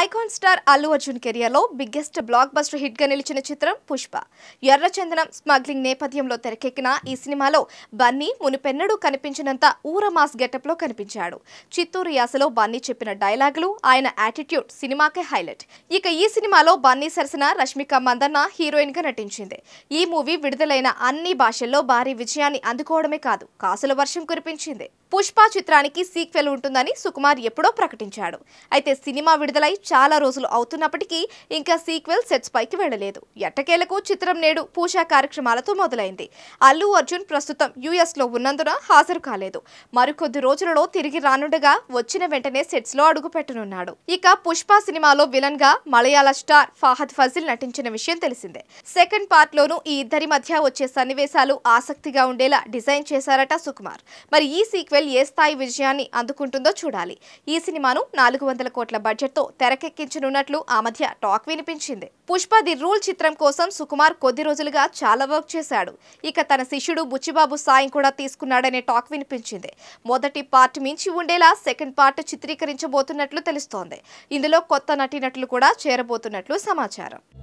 icon star Allu Arjun కెరియర్లో biggest block buster హిట్గా నిలిచిన చిత్రం పుష్ప ఎర్రచందనం స్మగ్లింగ్ నేపథ్యంలో తెరకెక్కిన ఈ సినిమాలో బన్నీ మునిపెన్నడూ కనిపించినంత ఊర మాస్ గెటప్లో కనిపించాడు చిత్తూరు యాసలో బన్నీ చెప్పిన డైలాగులు ఆయన యాటిట్యూడ్ సినిమాకే హైలైట్ ఇక ఈ సినిమాలో బన్నీ సరసన రష్మిక మందన్న హీరోయిన్గా నటించింది ఈ మూవీ విడుదలైన అన్ని భాషల్లో భారీ విజయాన్ని అందుకోవడమే కాదు కాసుల వర్షం కురిపించింది పుష్ప చిత్రానికి సీక్వెల్ ఉంటుందని సుకుమార్ ఎప్పుడో ప్రకటించాడు అయితే సినిమా విడుదలై చాలా రోజులు అవుతున్నప్పటికీ ఇంకా సీక్వెల్ సెట్స్ పైకి వెళ్లలేదు ఎట్టకేలకు చిత్రం నేడు పూజా కార్యక్రమాలతో మొదలైంది అల్లు అర్జున్ ప్రస్తుతం లో ఉన్నందున హాజరు కాలేదు మరికొద్ది రోజులలో తిరిగి రానుండగా వచ్చిన వెంటనే సెట్స్లో అడుగు పెట్టనున్నాడు ఇక పుష్ప సినిమాలో విలన్ గా మలయాళ స్టార్ ఫాహద్ ఫజిల్ నటించిన విషయం తెలిసిందే సెకండ్ పార్ట్ లోను ఈ ఇద్దరి మధ్య వచ్చే సన్నివేశాలు ఆసక్తిగా ఉండేలా డిజైన్ చేశారట సుకుమార్ మరి ఈ సీక్వెల్ ఏ స్థాయి విజయాన్ని అందుకుంటుందో చూడాలి ఈ సినిమాను నాలుగు వందల కోట్ల బడ్జెట్తో తెర తెరకెక్కించనున్నట్లు ఆ మధ్య టాక్ వినిపించింది పుష్ప ది రూల్ చిత్రం కోసం సుకుమార్ కొద్ది రోజులుగా చాలా వర్క్ చేశాడు ఇక తన శిష్యుడు బుచ్చిబాబు సాయం కూడా తీసుకున్నాడనే టాక్ వినిపించింది మొదటి పార్ట్ మించి ఉండేలా సెకండ్ పార్ట్ చిత్రీకరించబోతున్నట్లు తెలుస్తోంది ఇందులో కొత్త నటీనటులు కూడా చేరబోతున్నట్లు సమాచారం